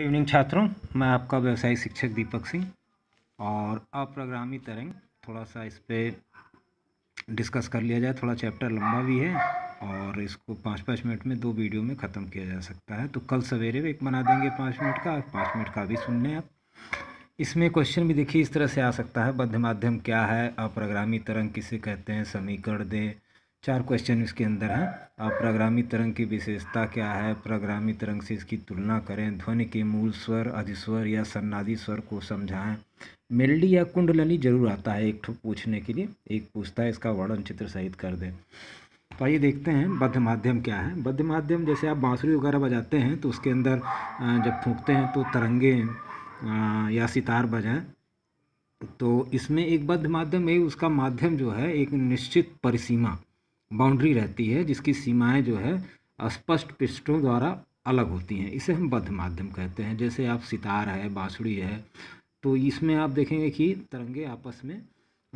evening छात्रों मैं आपका व्यवसायिक शिक्षक दीपक सिंह और अप्रोग्रामी तरंग थोड़ा सा इस पर डिस्कस कर लिया जाए थोड़ा चैप्टर लंबा भी है और इसको पाँच पाँच मिनट में दो वीडियो में ख़त्म किया जा सकता है तो कल सवेरे एक बना देंगे पाँच मिनट का पाँच मिनट का भी सुन लें आप इसमें क्वेश्चन भी देखिए इस तरह से आ सकता है मध्य माध्यम क्या है अप्रोग्रामी तरंग किसे कहते हैं समीकरण दें चार क्वेश्चन इसके अंदर हैं आप प्रोग्रामी तरंग की विशेषता क्या है प्रोग्रामी तरंग से इसकी तुलना करें ध्वनि के मूल स्वर अधिस्वर या सन्नादि स्वर को समझाएं मेल्डी या कुंडलनी जरूर आता है एक पूछने के लिए एक पूछता है इसका वर्णन चित्र सहित कर दें तो आइए देखते हैं बद्ध माध्यम क्या है बद्ध माध्यम जैसे आप बाँसुरी वगैरह बजाते हैं तो उसके अंदर जब फूँकते हैं तो तरंगे या सितार बजाएँ तो इसमें एक बद्ध माध्यम है उसका माध्यम जो है एक निश्चित परिसीमा बाउंड्री रहती है जिसकी सीमाएं जो है स्पष्ट पृष्ठों द्वारा अलग होती हैं इसे हम बद्ध माध्यम कहते हैं जैसे आप सितार है बाँसुड़ी है तो इसमें आप देखेंगे कि तरंगे आपस में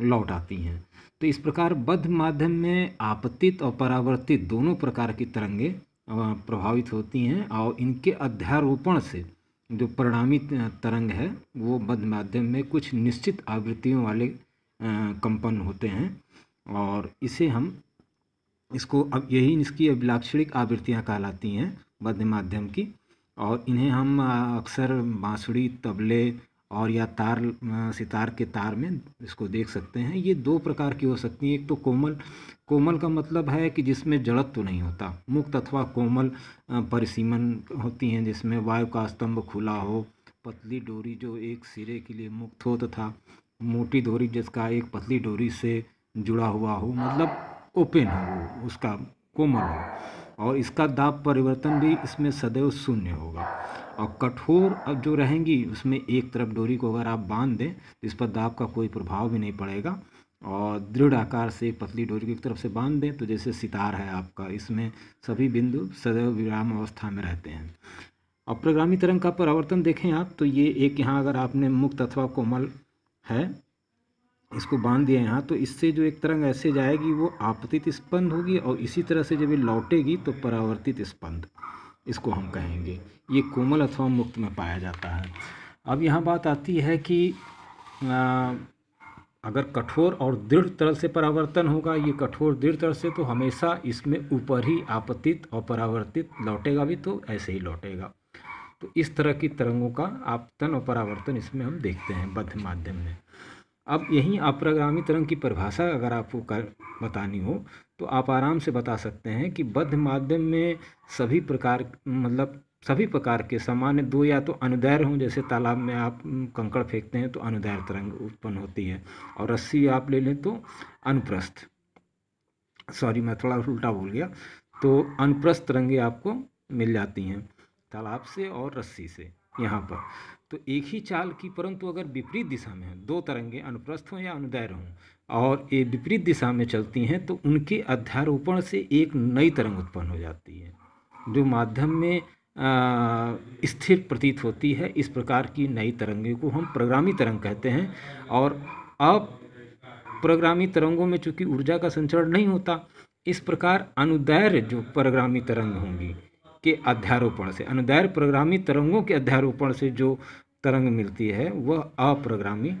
लौट आती हैं तो इस प्रकार बद्ध माध्यम में आपतित और परावर्तित दोनों प्रकार की तरंगे प्रभावित होती हैं और इनके अध्यारोपण से जो परिणामी तरंग है वो बद्ध माध्यम में कुछ निश्चित आवृत्तियों वाले कंपन होते हैं और इसे हम इसको अब यही इसकी अभिलाक्षणिक आवृत्तियाँ कहलाती हैं मध्य माध्यम की और इन्हें हम अक्सर बाँसुड़ी तबले और या तार सितार के तार में इसको देख सकते हैं ये दो प्रकार की हो सकती हैं एक तो कोमल कोमल का मतलब है कि जिसमें जड़त्व तो नहीं होता मुक्त अथवा कोमल परिसीमन होती हैं जिसमें वायु का स्तंभ खुला हो पतली डोरी जो एक सिरे के लिए मुक्त हो तथा मोटी डोरी जिसका एक पतली डोरी से जुड़ा हुआ हो मतलब ओपन हो उसका कोमल हो और इसका दाब परिवर्तन भी इसमें सदैव शून्य होगा और कठोर अब जो रहेंगी उसमें एक तरफ डोरी को अगर आप बांध दें तो इस पर दाब का कोई प्रभाव भी नहीं पड़ेगा और दृढ़ आकार से एक पतली डोरी की तरफ से बांध दें तो जैसे सितार है आपका इसमें सभी बिंदु सदैव विराम अवस्था में रहते हैं और प्रोग्रामी तरंग का परावर्तन देखें आप तो ये एक यहाँ अगर आपने मुक्त अथवा कोमल है इसको बांध दिया यहाँ तो इससे जो एक तरंग ऐसे जाएगी वो आपतित स्पंद होगी और इसी तरह से जब ये लौटेगी तो परावर्तित स्पंद इसको हम कहेंगे ये कोमल अथवा मुक्त में पाया जाता है अब यहाँ बात आती है कि आ, अगर कठोर और दृढ़ तरल से परावर्तन होगा ये कठोर दृढ़ तरल से तो हमेशा इसमें ऊपर ही आपतित और परावर्तित लौटेगा भी तो ऐसे ही लौटेगा तो इस तरह की तरंगों का आपतन और परावर्तन इसमें हम देखते हैं बद्ध माध्यम में अब यहीं अप्रगामी तरंग की परिभाषा अगर आपको कर बतानी हो तो आप आराम से बता सकते हैं कि बद्ध माध्यम में सभी प्रकार मतलब सभी प्रकार के सामान्य दो या तो अनुदैर हों जैसे तालाब में आप कंकड़ फेंकते हैं तो अनुदैर तरंग उत्पन्न होती है और रस्सी आप ले लें तो अनुप्रस्थ सॉरी मैं थोड़ा उल्टा बोल गया तो अनुप्रस्थ तरंगे आपको मिल जाती हैं तालाब से और रस्सी से यहाँ पर तो एक ही चाल की परंतु अगर विपरीत दिशा में दो तरंगे अनुप्रस्थ हों या अनुदैर हों और ये विपरीत दिशा में चलती हैं तो उनके अध्यारोपण से एक नई तरंग उत्पन्न हो जाती है जो माध्यम में स्थिर प्रतीत होती है इस प्रकार की नई तरंगे को हम प्रोग्रामी तरंग कहते हैं और अब प्रोग्रामी तरंगों में चूँकि ऊर्जा का संचरण नहीं होता इस प्रकार अनुदैर्य जो प्रोग्रामी तरंग होंगी के अध्यारोपण से अनुदैर प्रोग्रामी तरंगों के अध्यारोपण से जो तरंग मिलती है वह अप्रोग्रामी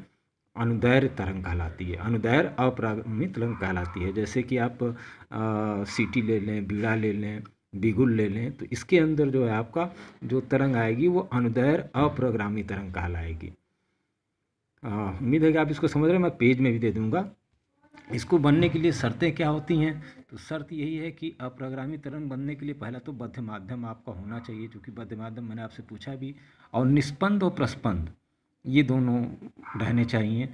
अनुदैर तरंग कहलाती है अनुदैर अप्राग्मी तरंग कहलाती है जैसे कि आप सीटी ले लें बीड़ा ले लें बिगुल ले लें तो इसके अंदर जो है आपका जो तरंग आएगी वो अनुदैर अप्रोग्रामी तरंग कहलाएगी उम्मीद है कि आप इसको समझ रहे हैं मैं पेज में भी दे दूंगा इसको बनने के लिए शर्तें क्या होती हैं तो शर्त यही है कि अप्रगामी तरंग बनने के लिए पहला तो बद्ध माध्यम आपका होना चाहिए क्योंकि बद्ध माध्यम मैंने आपसे पूछा भी और निष्पंद और प्रस्पंद ये दोनों रहने चाहिए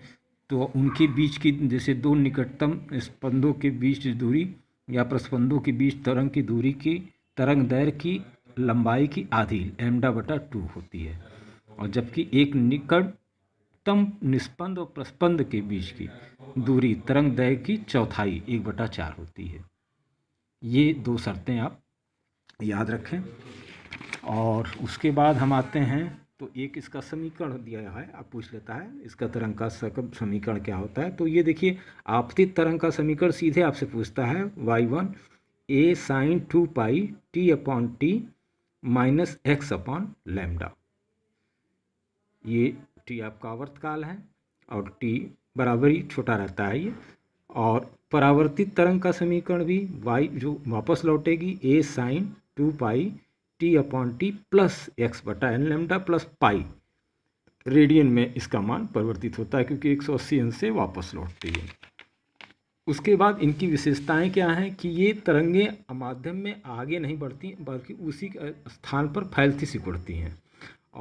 तो उनके बीच की जैसे दो निकटतम स्पंदों के बीच दूरी या प्रस्पंदों के बीच तरंग की दूरी की तरंग दैर की लंबाई की आधी एमडा बटा टू होती है और जबकि एक निकट उत्तम निष्पंद और प्रस्पंद के बीच की दूरी तरंग दय की चौथाई एक बटा चार होती है ये दो शर्तें आप याद रखें और उसके बाद हम आते हैं तो एक इसका समीकरण दिया है आप पूछ लेता है इसका तरंग का समीकरण क्या होता है तो ये देखिए आपतित तरंग का समीकरण सीधे आपसे पूछता है y one a sine two pi t upon T minus x upon lambda ये टी आपका आवर्त काल है और टी बराबर ही छोटा रहता है ये और परावर्तित तरंग का समीकरण भी वाई जो वापस लौटेगी a sine two pi t upon T plus x बटा n lambda plus pi radian में इसका मान परिवर्तित होता है क्योंकि एक सौ अस्सी अंश से वापस लौटती है उसके बाद इनकी विशेषताएं क्या हैं कि ये तरंगें माध्यम में आगे नहीं बढ़ती बल्कि उसी स्थान पर फैलती सिकुड़ती हैं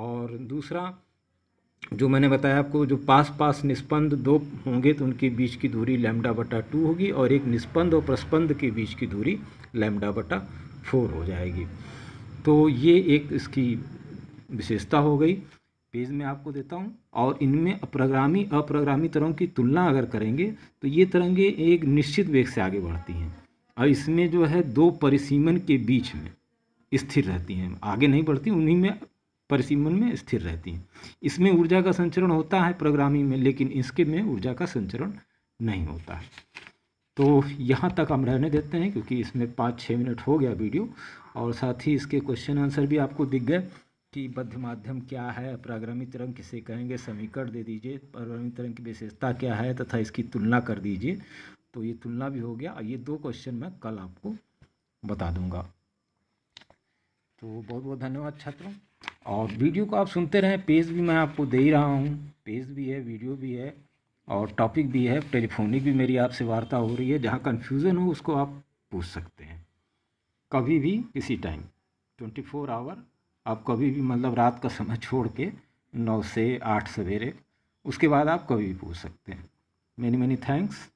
और दूसरा जो मैंने बताया आपको जो पास पास निष्पंद दो होंगे तो उनके बीच की दूरी लैम्डा बटा टू होगी और एक निष्पंद और प्रस्पंद के बीच की दूरी लैम्डा बटा फोर हो जाएगी तो ये एक इसकी विशेषता हो गई पेज में आपको देता हूँ और इनमें अप्रग्रामी अप्रग्रामी तरंग की तुलना अगर करेंगे तो ये तरंगे एक निश्चित वेग से आगे बढ़ती हैं और इसमें जो है दो परिसीमन के बीच में स्थिर रहती हैं आगे नहीं बढ़ती उन्हीं में परिसीमन में स्थिर रहती हैं इसमें ऊर्जा का संचरण होता है प्रोग्रामिंग में लेकिन इसके में ऊर्जा का संचरण नहीं होता है तो यहाँ तक हम रहने देते हैं क्योंकि इसमें पाँच छः मिनट हो गया वीडियो और साथ ही इसके क्वेश्चन आंसर भी आपको दिख गए कि बद्ध माध्यम क्या है प्राग्रामी तरंग किसे कहेंगे समीकरण दे दीजिए प्राग्रामी तरंग की विशेषता क्या है तथा इसकी तुलना कर दीजिए तो ये तुलना भी हो गया और ये दो क्वेश्चन मैं कल आपको बता दूंगा तो बहुत बहुत धन्यवाद छात्रों और वीडियो को आप सुनते रहें पेज भी मैं आपको दे ही रहा हूँ पेज भी है वीडियो भी है और टॉपिक भी है टेलीफोनिक भी मेरी आपसे वार्ता हो रही है जहाँ कन्फ्यूज़न हो उसको आप पूछ सकते हैं कभी भी किसी टाइम ट्वेंटी फोर आवर आप कभी भी मतलब रात का समय छोड़ के नौ से आठ सवेरे उसके बाद आप कभी भी पूछ सकते हैं मैनी मैनी थैंक्स